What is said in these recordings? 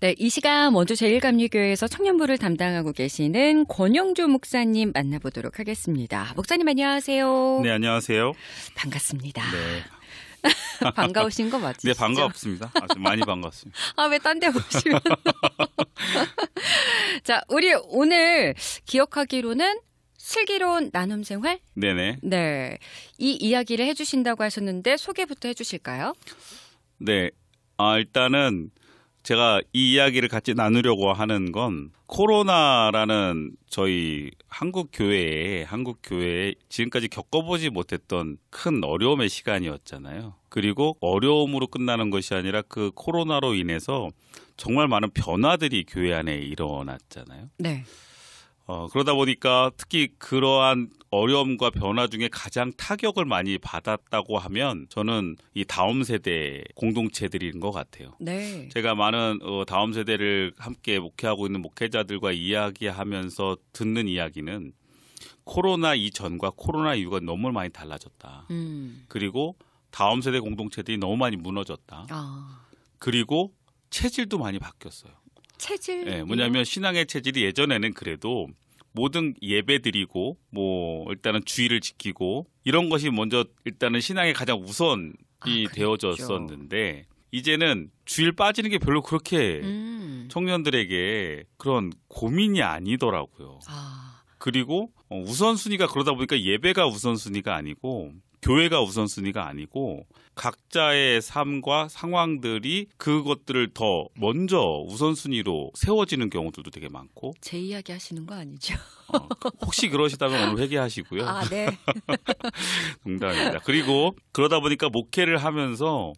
네, 이 시간 원주 제일감리교회에서 청년부를 담당하고 계시는 권영주 목사님 만나보도록 하겠습니다. 목사님 안녕하세요. 네, 안녕하세요. 반갑습니다. 네. 반가우신 거 맞죠? 네, 반갑습니다. 아주 많이 반갑습니다. 아, 왜 딴데오시면 자, 우리 오늘 기억하기로는 슬기로운 나눔 생활? 네네. 네. 이 이야기를 해주신다고 하셨는데 소개부터 해주실까요? 네. 아, 일단은 제가 이 이야기를 같이 나누려고 하는 건 코로나라는 저희 한국 교회에 한국 교회에 지금까지 겪어보지 못했던 큰 어려움의 시간이었잖아요. 그리고 어려움으로 끝나는 것이 아니라 그 코로나로 인해서 정말 많은 변화들이 교회 안에 일어났잖아요. 네. 어, 그러다 보니까 특히 그러한 어려움과 변화 중에 가장 타격을 많이 받았다고 하면 저는 이 다음 세대 공동체들인 것 같아요. 네. 제가 많은 어, 다음 세대를 함께 목회하고 있는 목회자들과 이야기하면서 듣는 이야기는 코로나 이전과 코로나 이후가 너무 많이 달라졌다. 음. 그리고 다음 세대 공동체들이 너무 많이 무너졌다. 아. 그리고 체질도 많이 바뀌었어요. 체질. 네, 뭐냐면 신앙의 체질이 예전에는 그래도 모든 예배 드리고 뭐 일단은 주의를 지키고 이런 것이 먼저 일단은 신앙의 가장 우선이 아, 되어졌었는데 이제는 주일 빠지는 게 별로 그렇게 음. 청년들에게 그런 고민이 아니더라고요. 아. 그리고 어, 우선순위가 그러다 보니까 예배가 우선순위가 아니고 교회가 우선순위가 아니고 각자의 삶과 상황들이 그것들을 더 먼저 우선순위로 세워지는 경우들도 되게 많고 제 이야기 하시는 거 아니죠? 어, 혹시 그러시다면 오늘 회개하시고요. 아, 네. 농담입니다. 그리고 그러다 보니까 목회를 하면서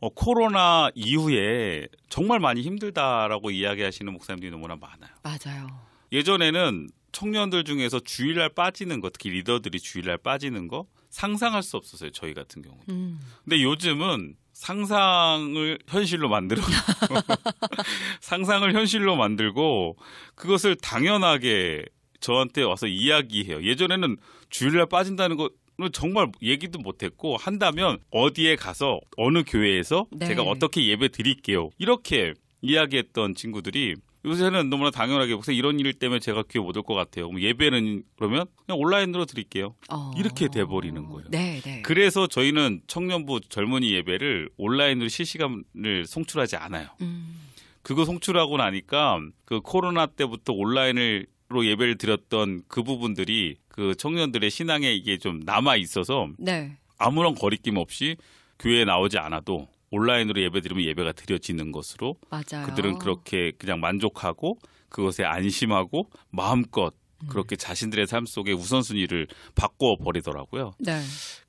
어, 코로나 이후에 정말 많이 힘들다라고 이야기하시는 목사님들이 너무나 많아요. 맞아요. 예전에는 청년들 중에서 주일날 빠지는 거, 특히 리더들이 주일날 빠지는 거 상상할 수 없었어요. 저희 같은 경우는. 음. 근데 요즘은 상상을 현실로 만들어 상상을 현실로 만들고 그것을 당연하게 저한테 와서 이야기해요. 예전에는 주일날 빠진다는 거 정말 얘기도 못했고 한다면 어디에 가서 어느 교회에서 네. 제가 어떻게 예배 드릴게요 이렇게 이야기했던 친구들이 요새는 너무나 당연하게 요새 이런 일 때문에 제가 귀에 못올 것 같아요. 예배는 그러면 그냥 온라인으로 드릴게요. 어... 이렇게 돼버리는 거예요. 네, 네. 그래서 저희는 청년부 젊은이 예배를 온라인으로 실시간을 송출하지 않아요. 음... 그거 송출하고 나니까 그 코로나 때부터 온라인으로 예배를 드렸던 그 부분들이 그 청년들의 신앙에 이게 좀 남아 있어서 네. 아무런 거리낌 없이 교회에 나오지 않아도 온라인으로 예배드리면 예배가 드려지는 것으로 맞아요. 그들은 그렇게 그냥 만족하고 그것에 안심하고 마음껏 음. 그렇게 자신들의 삶 속에 우선순위를 바꾸어 버리더라고요. 네.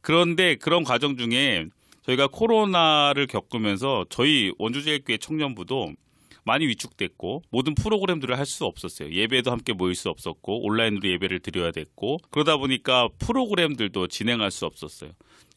그런데 그런 과정 중에 저희가 코로나를 겪으면서 저희 원주제일교회 청년부도 많이 위축됐고 모든 프로그램들을 할 수 없었어요. 예배도 함께 모일 수 없었고 온라인으로 예배를 드려야 됐고 그러다 보니까 프로그램들도 진행할 수 없었어요.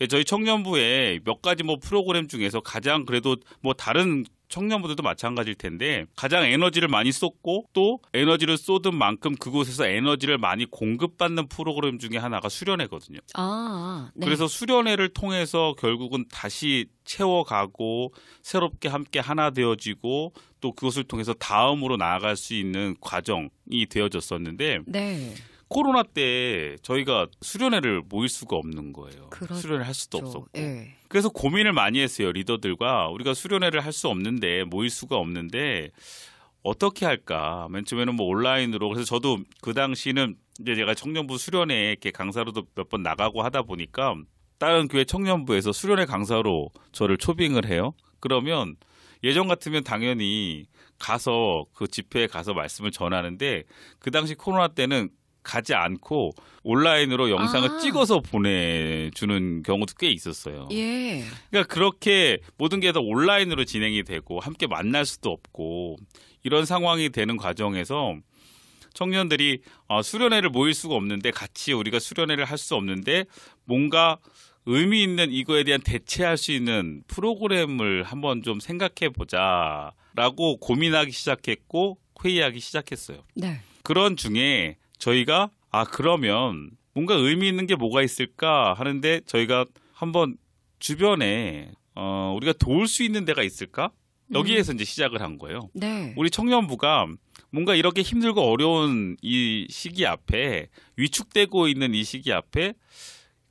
저희 청년부에 몇 가지 뭐 프로그램 중에서 가장 그래도 뭐 다른 청년분들도 마찬가지일 텐데 가장 에너지를 많이 쏟고 또 에너지를 쏟은 만큼 그곳에서 에너지를 많이 공급받는 프로그램 중에 하나가 수련회거든요. 아, 네. 그래서 수련회를 통해서 결국은 다시 채워가고 새롭게 함께 하나 되어지고 또 그것을 통해서 다음으로 나아갈 수 있는 과정이 되어졌었는데 네. 코로나 때 저희가 수련회를 모일 수가 없는 거예요. 그렇죠. 수련회를 할 수도 없었고. 네. 그래서 고민을 많이 했어요. 리더들과 우리가 수련회를 할 수 없는데 모일 수가 없는데 어떻게 할까? 맨 처음에는 뭐 온라인으로 그래서 저도 그 당시는 이제 제가 청년부 수련회 이렇게 강사로도 몇 번 나가고 하다 보니까 다른 교회 청년부에서 수련회 강사로 저를 초빙을 해요. 그러면 예전 같으면 당연히 가서 그 집회에 가서 말씀을 전하는데 그 당시 코로나 때는 가지 않고 온라인으로 영상을 아. 찍어서 보내주는 경우도 꽤 있었어요. 예. 그러니까 그렇게 모든 게 다 온라인으로 진행이 되고 함께 만날 수도 없고 이런 상황이 되는 과정에서 청년들이 어, 수련회를 모일 수가 없는데 같이 우리가 수련회를 할 수 없는데 뭔가 의미 있는 이거에 대한 대체할 수 있는 프로그램을 한번 좀 생각해 보자라고 고민하기 시작했고 회의하기 시작했어요. 네. 그런 중에 저희가 아 그러면 뭔가 의미 있는 게 뭐가 있을까 하는데 저희가 한번 주변에 어, 우리가 도울 수 있는 데가 있을까? 여기에서 음. 이제 시작을 한 거예요. 네. 우리 청년부가 뭔가 이렇게 힘들고 어려운 이 시기 앞에 위축되고 있는 이 시기 앞에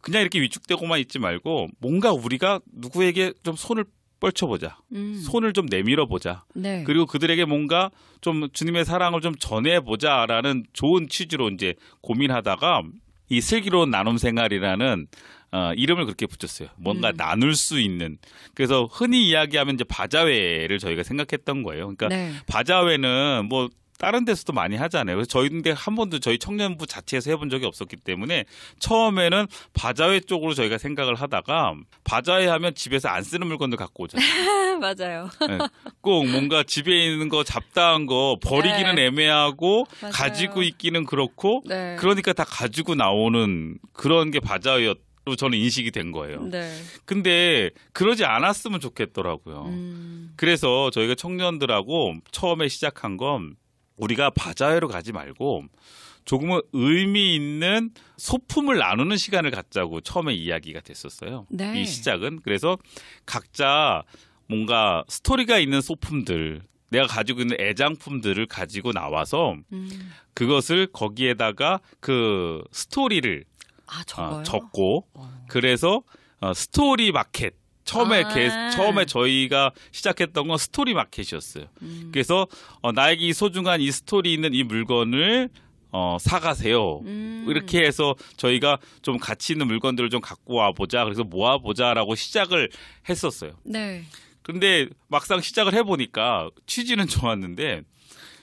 그냥 이렇게 위축되고만 있지 말고 뭔가 우리가 누구에게 좀 손을 뻘쳐보자. 음. 손을 좀 내밀어 보자. 네. 그리고 그들에게 뭔가 좀 주님의 사랑을 좀 전해보자라는 좋은 취지로 이제 고민하다가 이 슬기로운 나눔 생활이라는 어, 이름을 그렇게 붙였어요. 뭔가 음. 나눌 수 있는. 그래서 흔히 이야기하면 이제 바자회를 저희가 생각했던 거예요. 그러니까 네. 바자회는 뭐 다른 데서도 많이 하잖아요. 그래서 저희인데 한 번도 저희 청년부 자체에서 해본 적이 없었기 때문에 처음에는 바자회 쪽으로 저희가 생각을 하다가 바자회 하면 집에서 안 쓰는 물건들 갖고 오잖아요. 맞아요. 네. 꼭 뭔가 집에 있는 거 잡다한 거 버리기는 네. 애매하고 맞아요. 가지고 있기는 그렇고 네. 그러니까 다 가지고 나오는 그런 게 바자회였. 로 저는 인식이 된 거예요. 네. 근데 그러지 않았으면 좋겠더라고요. 음. 그래서 저희가 청년들하고 처음에 시작한 건 우리가 바자회로 가지 말고 조금은 의미 있는 소품을 나누는 시간을 갖자고 처음에 이야기가 됐었어요. 네. 이 시작은 그래서 각자 뭔가 스토리가 있는 소품들 내가 가지고 있는 애장품들을 가지고 나와서 음. 그것을 거기에다가 그 스토리를 아, 어, 적어요? 어, 적고 오. 그래서 어, 스토리 마켓 처음에 아~ 게, 처음에 저희가 시작했던 건 스토리 마켓이었어요. 음. 그래서 어, 나에게 소중한 이 스토리 있는 이 물건을 어, 사가세요. 음. 이렇게 해서 저희가 좀 가치 있는 물건들을 좀 갖고 와보자. 그래서 모아보자라고 시작을 했었어요. 네. 근데 막상 시작을 해보니까 취지는 좋았는데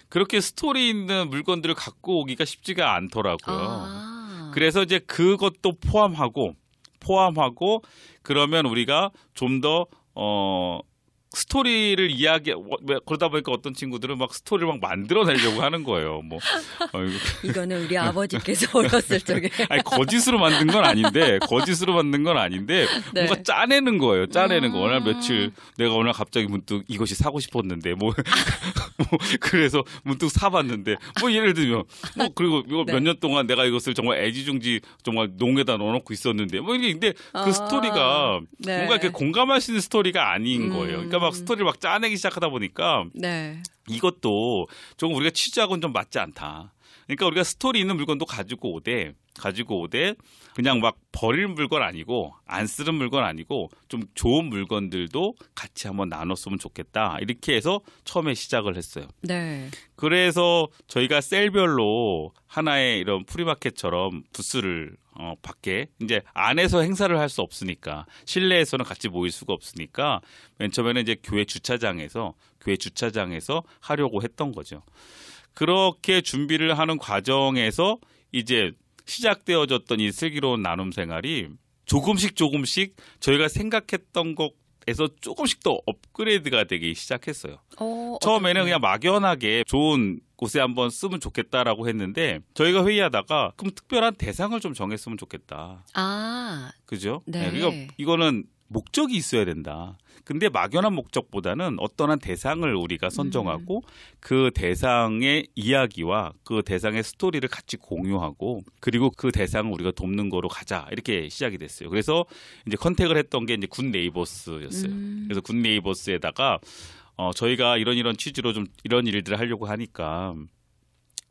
그렇게 스토리 있는 물건들을 갖고 오기가 쉽지가 않더라고요. 아. 그래서 이제 그것도 포함하고 포함하고 그러면 우리가 좀 더 어, 스토리를 이야기 왜 뭐, 뭐, 그러다 보니까 어떤 친구들은 막 스토리를 막 만들어내려고 하는 거예요. 뭐 어, 이거는 우리 아버지께서 어렸을 적에 아니 거짓으로 만든 건 아닌데 거짓으로 만든 건 아닌데 네. 뭔가 짜내는 거예요. 짜내는 음... 거 오늘 음. 며칠 내가 오늘 갑자기 문득 이것이 사고 싶었는데 뭐, 뭐 그래서 문득 사봤는데 뭐 예를 들면 뭐 그리고 이거 네. 몇년 동안 내가 이것을 정말 애지중지 정말 농에다 넣어놓고 있었는데 뭐 이게 근데 그 아... 스토리가 네. 뭔가 이렇게 공감할 수 있는 스토리가 아닌 거예요. 그러니까 막 음. 스토리를 막 짜내기 시작하다 보니까 네. 이것도 조금 우리가 취지하고는 좀 맞지 않다. 그러니까 우리가 스토리 있는 물건도 가지고 오되 가지고 오되 그냥 막 버릴 물건 아니고 안 쓰는 물건 아니고 좀 좋은 물건들도 같이 한번 나눴으면 좋겠다 이렇게 해서 처음에 시작을 했어요. 네. 그래서 저희가 셀별로 하나의 이런 프리마켓처럼 부스를 어, 밖에 이제 안에서 행사를 할 수 없으니까 실내에서는 같이 모일 수가 없으니까 맨 처음에는 이제 교회 주차장에서 교회 주차장에서 하려고 했던 거죠. 그렇게 준비를 하는 과정에서 이제 시작되어졌던 이 슬기로운 나눔 생활이 조금씩 조금씩 저희가 생각했던 것에서 조금씩 더 업그레이드가 되기 시작했어요. 어, 처음에는 그냥 막연하게 좋은 곳에 한번 쓰면 좋겠다라고 했는데 저희가 회의하다가 그럼 특별한 대상을 좀 정했으면 좋겠다. 아, 그죠? 네. 네. 그러니 이거는 목적이 있어야 된다. 근데 막연한 목적보다는 어떠한 대상을 우리가 선정하고 음. 그 대상의 이야기와 그 대상의 스토리를 같이 공유하고 그리고 그 대상을 우리가 돕는 거로 가자 이렇게 시작이 됐어요. 그래서 이제 컨택을 했던 게 이제 굿 네이버스였어요. 음. 그래서 군 네이버스에다가 어 저희가 이런 이런 취지로 좀 이런 일들을 하려고 하니까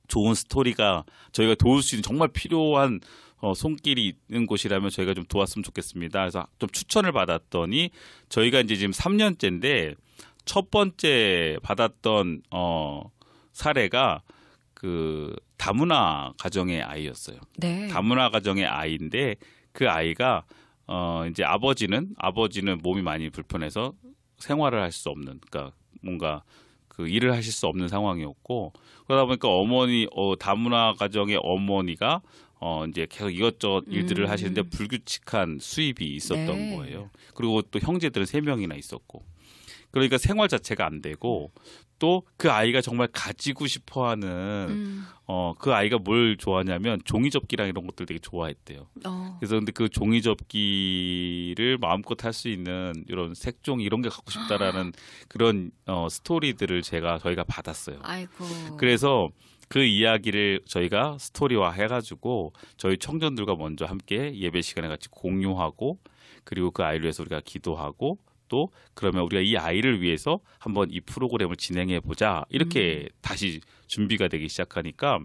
좋은 스토리가 저희가 도울 수 있는 정말 필요한 어, 손길이 있는 곳이라면 저희가 좀 도왔으면 좋겠습니다. 그래서 좀 추천을 받았더니 저희가 이제 지금 3년째인데 첫 번째 받았던 어, 사례가 그 다문화 가정의 아이였어요. 네. 다문화 가정의 아이인데 그 아이가 어 이제 아버지는 아버지는 몸이 많이 불편해서 생활을 할 수 없는 그러니까 뭔가 그 일을 하실 수 없는 상황이었고 그러다 보니까 어머니 어 다문화 가정의 어머니가 어 이제 계속 이것저것 일들을 음. 하시는데 불규칙한 수입이 있었던 네. 거예요. 그리고 또 형제들은 세 명이나 있었고. 그러니까 생활 자체가 안 되고 또 그 아이가 정말 가지고 싶어 하는 음. 어그 아이가 뭘 좋아하냐면 종이접기랑 이런 것들 되게 좋아했대요. 어. 그래서 근데 그 종이접기를 마음껏 할 수 있는 이런 색종 이런 게 갖고 싶다라는 그런 어 스토리들을 제가 저희가 받았어요. 아이고. 그래서 그 이야기를 저희가 스토리화 해가지고 저희 청년들과 먼저 함께 예배 시간에 같이 공유하고 그리고 그 아이를 위해서 우리가 기도하고 또 그러면 우리가 이 아이를 위해서 한번 이 프로그램을 진행해 보자 이렇게 음. 다시 준비가 되기 시작하니까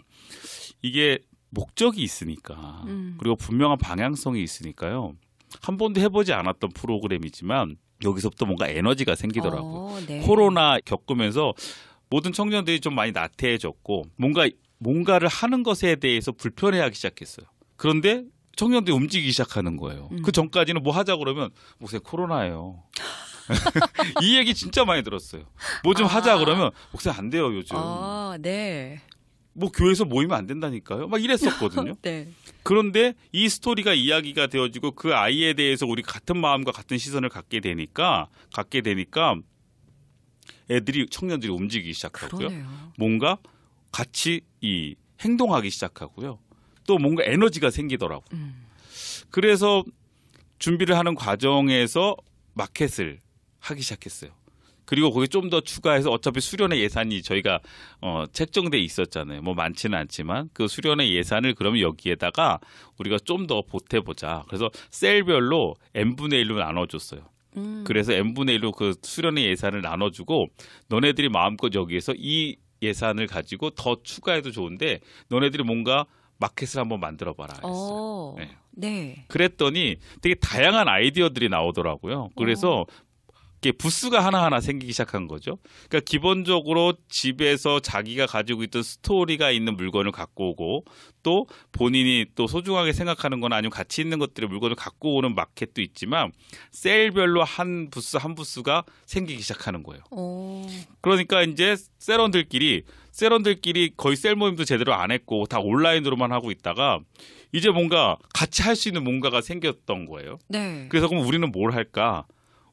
이게 목적이 있으니까 음. 그리고 분명한 방향성이 있으니까요 한 번도 해보지 않았던 프로그램이지만 여기서부터 뭔가 에너지가 생기더라고요 어, 네. 코로나 겪으면서 모든 청년들이 좀 많이 나태해졌고 뭔가 뭔가를 하는 것에 대해서 불편해하기 시작했어요. 그런데 청년들이 움직이기 시작하는 거예요. 음. 그 전까지는 뭐 하자 그러면 목사님 코로나예요. 이 얘기 진짜 많이 들었어요. 뭐좀 아. 하자 그러면 목사님 안 돼요 요즘. 아, 네. 뭐 교회에서 모이면 안 된다니까요. 막 이랬었거든요. 네. 그런데 이 스토리가 이야기가 되어지고 그 아이에 대해서 우리 같은 마음과 같은 시선을 갖게 되니까 갖게 되니까 애들이 청년들이 움직이기 시작하고요. 그러네요. 뭔가 같이 이 행동하기 시작하고요. 또 뭔가 에너지가 생기더라고요. 음. 그래서 준비를 하는 과정에서 마켓을 하기 시작했어요. 그리고 거기 좀 더 추가해서 어차피 수련의 예산이 저희가 어 책정돼 있었잖아요. 뭐 많지는 않지만 그 수련의 예산을 그러면 여기에다가 우리가 좀 더 보태보자. 그래서 셀별로 n 분의 1로 나눠줬어요. 음. 그래서 n분의 1로 그 수련의 예산을 나눠주고 너네들이 마음껏 여기에서 이 예산을 가지고 더 추가해도 좋은데 너네들이 뭔가 마켓을 한번 만들어봐라 어. 했어요. 네. 네. 그랬더니 되게 다양한 아이디어들이 나오더라고요. 그래서 어. 이게 부스가 하나하나 생기기 시작한 거죠. 그러니까 기본적으로 집에서 자기가 가지고 있던 스토리가 있는 물건을 갖고 오고 또 본인이 또 소중하게 생각하는 건 아니면 가치 있는 것들의 물건을 갖고 오는 마켓도 있지만 셀별로 한 부스 한 부스가 생기기 시작하는 거예요. 오. 그러니까 이제 셀원들끼리 셀원들끼리 거의 셀 모임도 제대로 안 했고 다 온라인으로만 하고 있다가 이제 뭔가 같이 할 수 있는 뭔가가 생겼던 거예요. 네. 그래서 그럼 우리는 뭘 할까?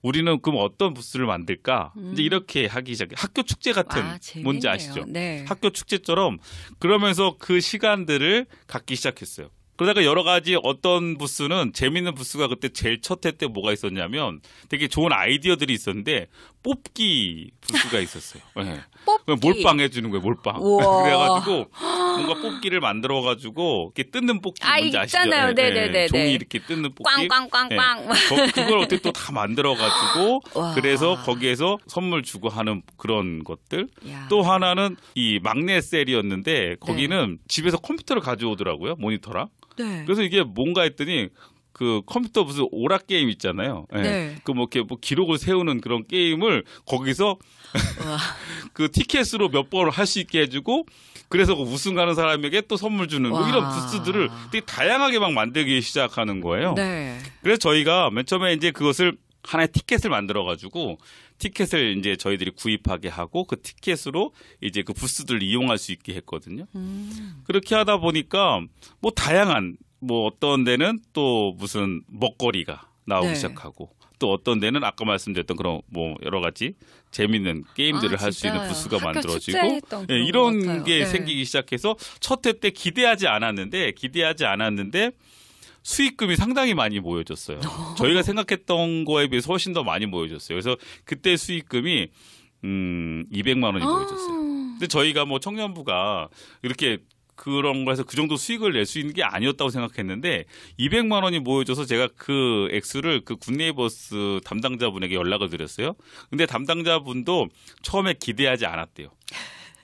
우리는 그럼 어떤 부스를 만들까? 음. 이제 이렇게 하기 시작해. 학교 축제 같은 와, 아, 뭔지 아시죠? 네. 학교 축제처럼 그러면서 그 시간들을 갖기 시작했어요. 그러다가 여러 가지 어떤 부스는 재밌는 부스가 그때 제일 첫 해 때 뭐가 있었냐면 되게 좋은 아이디어들이 있었는데 뽑기 부스가 있었어요. 네. 뽑기. 몰빵 해주는 거예요, 몰빵. 그래가지고 뭔가 뽑기를 만들어가지고 이렇게 뜯는 뽑기 아, 뭔지 있잖아요. 네, 네, 네, 종이 이렇게 뜯는 뽑기. 꽝꽝꽝꽝. 네. 예. 그걸 어떻게 또 다 만들어가지고 그래서 거기에서 선물 주고 하는 그런 것들. 야. 또 하나는 이 막내 셀이었는데 거기는 네. 집에서 컴퓨터를 가져오더라고요, 모니터랑. 네. 그래서 이게 뭔가 했더니 그 컴퓨터 무슨 오락 게임 있잖아요. 예. 네. 그뭐 이렇게 뭐 기록을 세우는 그런 게임을 거기서 그 티켓으로 몇 번을 할 수 있게 해주고 그래서 그우승가는 사람에게 또 선물 주는 뭐 이런 부스들을 되게 다양하게 막 만들기 시작하는 거예요. 네. 그래서 저희가 맨 처음에 이제 그것을 하나의 티켓을 만들어 가지고 티켓을 이제 저희들이 구입하게 하고 그 티켓으로 이제 그 부스들을 이용할 수 있게 했거든요. 음. 그렇게 하다 보니까 뭐 다양한 뭐 어떤 데는 또 무슨 먹거리가 나오기 네. 시작하고 또 어떤 데는 아까 말씀드렸던 그런 뭐 여러 가지 재밌는 게임들을 아, 할수 있는 부스가 만들어지고 예, 이런 게 네. 생기기 시작해서 첫 회 때 기대하지 않았는데 기대하지 않았는데 수익금이 상당히 많이 모여졌어요. 저희가 생각했던 거에 비해서 훨씬 더 많이 모여졌어요. 그래서 그때 수익금이 음 200만 원이 모여졌어요. 아. 근데 저희가 뭐 청년부가 이렇게 그런 거에서 그 정도 수익을 낼 수 있는 게 아니었다고 생각했는데 200만 원이 모여져서 제가 그 액수를 그 굿네이버스 담당자분에게 연락을 드렸어요. 근데 담당자분도 처음에 기대하지 않았대요.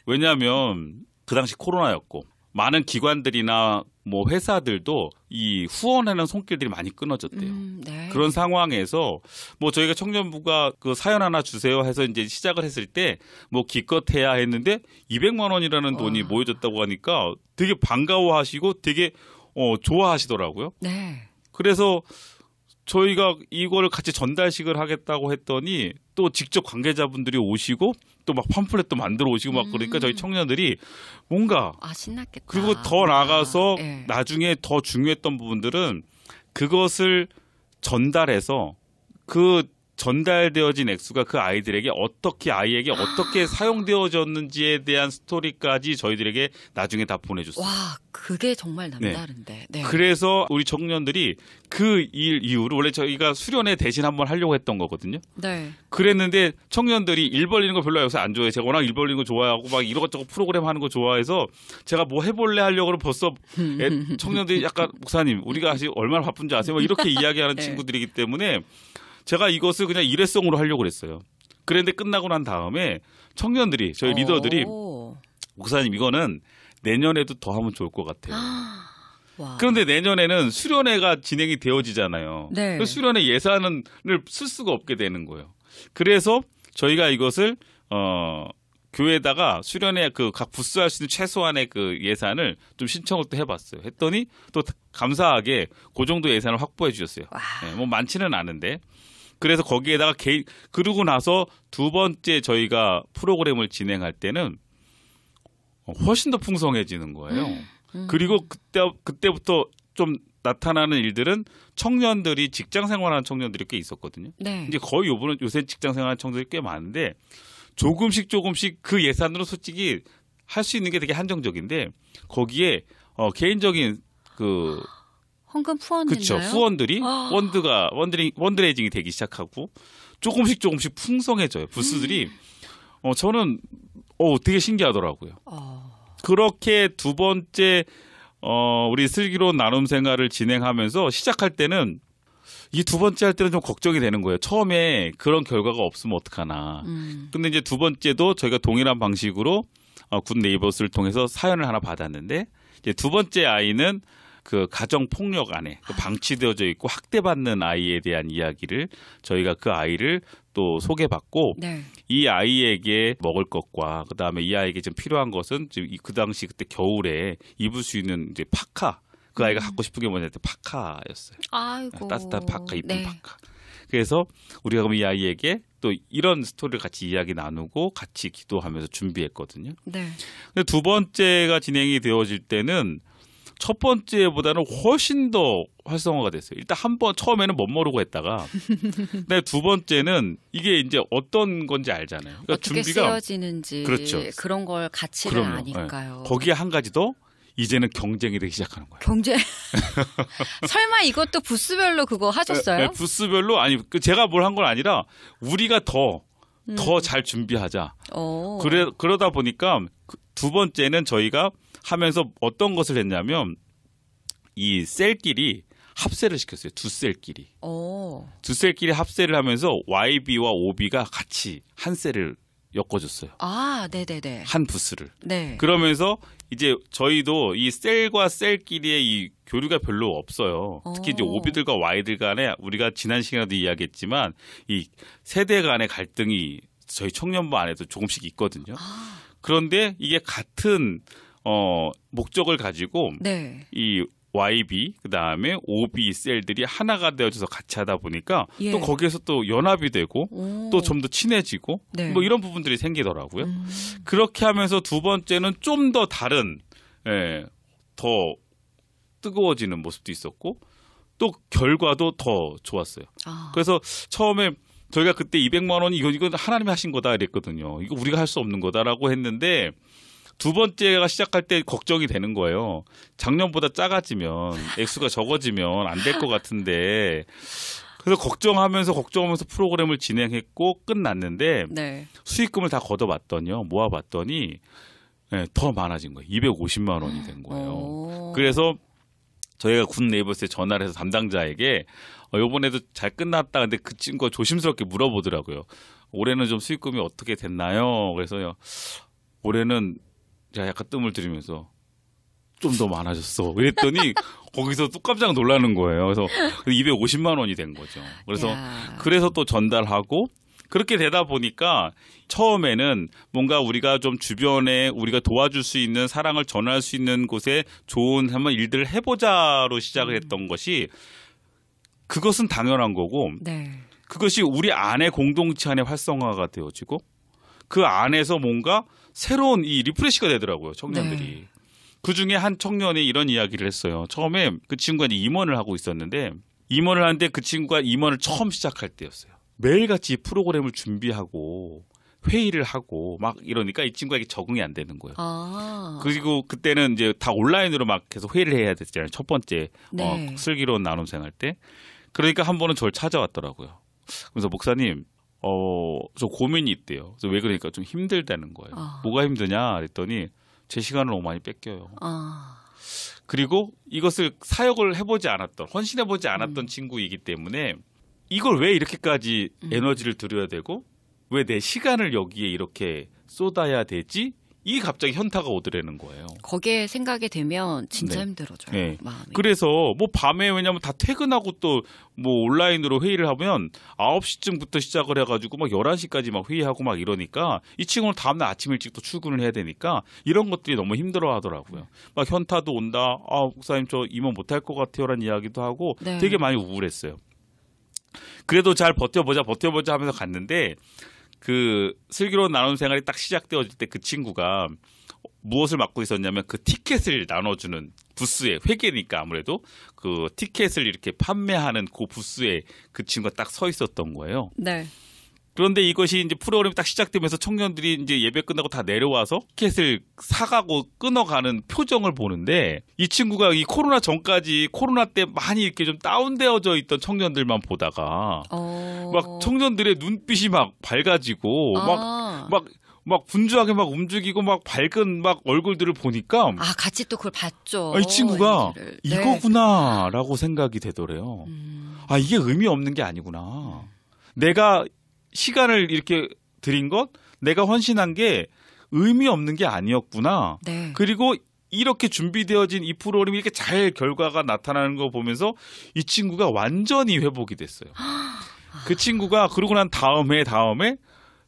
왜냐하면 그 당시 코로나였고 많은 기관들이나 뭐 회사들도 이 후원하는 손길들이 많이 끊어졌대요. 음, 네. 그런 상황에서 뭐 저희가 청년부가 그 사연 하나 주세요 해서 이제 시작을 했을 때 뭐 기껏 해야 했는데 200만 원이라는 돈이 모여졌다고 하니까 되게 반가워하시고 되게 어 좋아하시더라고요. 네. 그래서 저희가 이거를 같이 전달식을 하겠다고 했더니 또 직접 관계자분들이 오시고 또 막 팜플렛도 만들어 오시고 막 그러니까 저희 음. 청년들이 뭔가 아 신났겠다. 그리고 더 나가서 아, 네. 나중에 더 중요했던 부분들은 그것을 전달해서 그 전달되어진 액수가 그 아이들에게 어떻게 아이에게 어떻게 아. 사용되어졌는지에 대한 스토리까지 저희들에게 나중에 다 보내줬어요. 와, 그게 정말 네. 남다른데. 네. 네. 그래서 우리 청년들이 그 일 이후로 원래 저희가 수련회 대신 한번 하려고 했던 거거든요. 네. 그랬는데 청년들이 일 벌리는 거 별로 여기서 안 좋아해요. 제가 워낙 일 벌리는 거 좋아하고 막 이것저것 프로그램 하는 거 좋아해서 제가 뭐 해볼래 하려고 벌써 청년들이 약간 목사님 우리가 아직 얼마나 바쁜지 아세요? 막 이렇게 이야기하는 네. 친구들이기 때문에 제가 이것을 그냥 일회성으로 하려고 그랬어요. 그런데 끝나고 난 다음에 청년들이 저희 리더들이 오. 목사님 이거는 내년에도 더 하면 좋을 것 같아요. 아, 와. 그런데 내년에는 수련회가 진행이 되어지잖아요. 네. 그 수련회 예산을 쓸 수가 없게 되는 거예요. 그래서 저희가 이것을 어 교회에다가 수련회 그 각 부스할 수 있는 최소한의 그 예산을 좀 신청을 또 해봤어요. 했더니 또 감사하게 그 정도 예산을 확보해 주셨어요. 네, 뭐 많지는 않은데 그래서 거기에다가 개 그러고 나서 두 번째 저희가 프로그램을 진행할 때는 훨씬 더 풍성해지는 거예요. 음. 음. 그리고 그때 그때부터 좀 나타나는 일들은 청년들이 직장 생활하는 청년들이 꽤 있었거든요. 네. 이제 거의 요번에 요새 직장 생활하는 청년들이 꽤 많은데 조금씩 조금씩 그 예산으로 솔직히 할 수 있는 게 되게 한정적인데 거기에 어 개인적인 그 헌금 후원 그쵸. 있 후원들이 아. 원드가 원드리, 원드레이징이 되기 시작하고 조금씩 조금씩 풍성해져요. 부스들이 음. 어 저는 어 되게 신기하더라고요. 어. 그렇게 두 번째 어 우리 슬기로운 나눔 생활을 진행하면서 시작할 때는 이 두 번째 할 때는 좀 걱정이 되는 거예요. 처음에 그런 결과가 없으면 어떡하나. 음. 근데 이제 두 번째도 저희가 동일한 방식으로 어, 굿 네이버스를 통해서 사연을 하나 받았는데 이제 두 번째 아이는 그 가정 폭력 안에 그 방치되어져 있고 학대받는 아이에 대한 이야기를 저희가 그 아이를 또 소개받고 네. 이 아이에게 먹을 것과 그다음에 이 아이에게 좀 필요한 것은 지금 그 당시 그때 겨울에 입을 수 있는 이제 파카 그 아이가 음. 갖고 싶은 게 뭐냐면 파카였어요. 아이고. 따뜻한 파카, 이쁜 네. 파카. 그래서 우리가 그럼 이 아이에게 또 이런 스토리를 같이 이야기 나누고 같이 기도하면서 준비했거든요. 네. 근데 두 번째가 진행이 되어질 때는 첫 번째보다는 훨씬 더 활성화가 됐어요. 일단 한 번 처음에는 못 모르고 했다가 근데 두 번째는 이게 이제 어떤 건지 알잖아요. 그러니까 어떻게 준비가 쓰여지는지 그렇죠. 그런 걸 가치를 그럼요. 아니까요. 네. 거기에 한 가지 더 이제는 경쟁이 되기 시작하는 거예요. 경쟁. 설마 이것도 부스별로 그거 하셨어요? 네, 네, 부스별로 아니 그 제가 뭘 한 건 아니라 우리가 더 더잘 음. 준비하자. 오. 그래 그러다 보니까 그 두 번째는 저희가 하면서 어떤 것을 했냐면 이 셀끼리 합세를 시켰어요. 두 셀끼리. 오. 어. 두 셀끼리 합세를 하면서 YB와 OB가 같이 한 셀을 엮어줬어요. 아, 네네네. 한 부스를. 네. 그러면서 이제 저희도 이 셀과 셀끼리의 이 교류가 별로 없어요. 특히 오. 이제 오비들과 어. 와이들 간에 우리가 지난 시간에도 이야기했지만 이 세대 간의 갈등이 저희 청년부 안에도 조금씩 있거든요. 아. 그런데 이게 같은 어, 목적을 가지고 네. 이 YB 그다음에 OB 셀들이 하나가 되어져서 같이 하다 보니까 예. 또 거기에서 또 연합이 되고 또 좀 더 친해지고 네. 뭐 이런 부분들이 생기더라고요. 음. 그렇게 하면서 두 번째는 좀 더 다른 예, 더 뜨거워지는 모습도 있었고 또 결과도 더 좋았어요. 아. 그래서 처음에 저희가 그때 200만 원이 이건, 이건 하나님이 하신 거다 이랬거든요. 이거 우리가 할 수 없는 거다라고 했는데 두 번째가 시작할 때 걱정이 되는 거예요. 작년보다 작아지면 액수가 적어지면 안 될 것 같은데 그래서 걱정하면서 걱정하면서 프로그램을 진행했고 끝났는데 네. 수익금을 다 걷어봤더니요 모아봤더니 네, 더 많아진 거예요. 250만 원이 된 거예요. 그래서 저희가 군 네이버스에 전화를 해서 담당자에게 어, 요번에도 잘 끝났다. 근데 그 친구가 조심스럽게 물어보더라고요. 올해는 좀 수익금이 어떻게 됐나요? 그래서 요 올해는 제가 약간 뜸을 들이면서 좀 더 많아졌어. 그랬더니 거기서 또 깜짝 놀라는 거예요. 그래서 250만 원이 된 거죠. 그래서 야. 그래서 또 전달하고 그렇게 되다 보니까 처음에는 뭔가 우리가 좀 주변에 우리가 도와줄 수 있는 사랑을 전할 수 있는 곳에 좋은 한번 일들을 해보자로 시작을 했던 음. 것이 그것은 당연한 거고 네. 그것이 우리 안에 공동체 안에 활성화가 되어지고 그 안에서 뭔가 새로운 이 리프레시가 되더라고요 청년들이. 네. 그 중에 한 청년이 이런 이야기를 했어요. 처음에 그 친구가 임원을 하고 있었는데 임원을 하는데 그 친구가 임원을 처음 시작할 때였어요. 매일같이 프로그램을 준비하고 회의를 하고 막 이러니까 이 친구에게 적응이 안 되는 거예요. 아. 그리고 그때는 이제 다 온라인으로 막 계속 회의를 해야 됐잖아요. 첫 번째 어, 네. 어, 슬기로운 나눔 생활 때. 그러니까 한 번은 저를 찾아왔더라고요. 그래서 목사님 어, 저 고민이 있대요. 그래서 왜 그러니까 좀 힘들다는 거예요. 어. 뭐가 힘드냐 그랬더니 제 시간을 너무 많이 뺏겨요. 어. 그리고 이것을 사역을 해보지 않았던 헌신해보지 음. 않았던 음. 친구이기 때문에 이걸 왜 이렇게까지 음. 에너지를 들여야 되고 왜 내 시간을 여기에 이렇게 쏟아야 되지? 이게 갑자기 현타가 오더라는 거예요. 거기에 생각이 되면 진짜 네. 힘들어져요. 네. 마음이. 그래서 뭐 밤에 왜냐면 다 퇴근하고 또 뭐 온라인으로 회의를 하면 9시쯤부터 시작을 해가지고 막 11시까지 막 회의하고 막 이러니까 이 친구는 다음날 아침 일찍 또 출근을 해야 되니까 이런 것들이 너무 힘들어 하더라고요. 막 현타도 온다. 아, 목사님 저 임원 못할 것 같아요. 라는 이야기도 하고 네. 되게 많이 우울했어요. 그래도 잘 버텨보자 버텨보자 하면서 갔는데 그 슬기로운 나눔 생활이 딱 시작되어질 때 그 친구가 무엇을 맡고 있었냐면 그 티켓을 나눠주는 부스의 회계니까 아무래도 그 티켓을 이렇게 판매하는 그 부스에 그 친구가 딱 서 있었던 거예요. 네. 그런데 이것이 이제 프로그램이 딱 시작되면서 청년들이 이제 예배 끝나고 다 내려와서 티켓을 사가고 끊어가는 표정을 보는데 이 친구가 이 코로나 전까지 코로나 때 많이 이렇게 좀 다운되어져 있던 청년들만 보다가 어... 막 청년들의 눈빛이 막 밝아지고 아... 막 막, 막 분주하게 막 움직이고 막 밝은 막 얼굴들을 보니까 아 같이 또 그걸 봤죠. 아, 이 친구가 네. 이거구나라고 생각이 되더래요. 음... 아 이게 의미 없는 게 아니구나. 내가 시간을 이렇게 드린 것, 내가 헌신한 게 의미 없는 게 아니었구나. 네. 그리고 이렇게 준비되어진 이 프로그램이 이렇게 잘 결과가 나타나는 거 보면서 이 친구가 완전히 회복이 됐어요. 그 친구가 그러고 난 다음에 다음에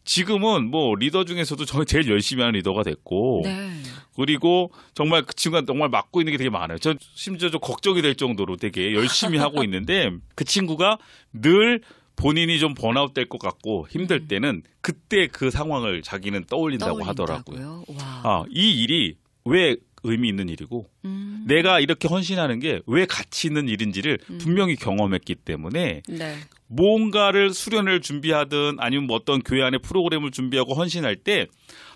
지금은 뭐 리더 중에서도 저 제일 열심히 하는 리더가 됐고 네. 그리고 정말 그 친구가 정말 맡고 있는 게 되게 많아요. 저 심지어 좀 걱정이 될 정도로 되게 열심히 하고 있는데 그 친구가 늘 본인이 좀 번아웃 될 것 같고 힘들 음. 때는 그때 그 상황을 자기는 떠올린다고 하더라고요. 와. 아, 이 일이 왜 의미 있는 일이고 음. 내가 이렇게 헌신하는 게 왜 가치 있는 일인지를 음. 분명히 경험했기 때문에 네. 뭔가를 수련을 준비하든 아니면 뭐 어떤 교회 안에 프로그램을 준비하고 헌신할 때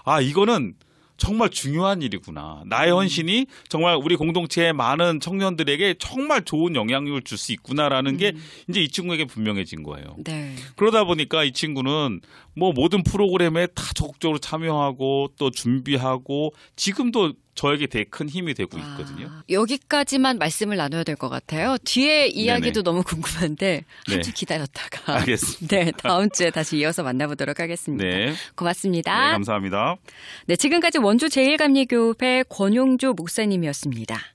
아 이거는 정말 중요한 일이구나. 나의 음. 헌신이 정말 우리 공동체의 많은 청년들에게 정말 좋은 영향력을 줄 수 있구나라는 게 음. 이제 이 친구에게 분명해진 거예요. 네. 그러다 보니까 이 친구는 뭐 모든 프로그램에 다 적극적으로 참여하고 또 준비하고 지금도 저에게 되게 큰 힘이 되고 아, 있거든요. 아, 여기까지만 말씀을 나눠야 될 것 같아요. 뒤에 이야기도 네네. 너무 궁금한데 한주 네. 기다렸다가 알겠습니다. 네, 다음 주에 다시 이어서 만나보도록 하겠습니다. 네. 고맙습니다. 네, 감사합니다. 네, 지금까지 원주 제일감리교회 권용주 목사님이었습니다.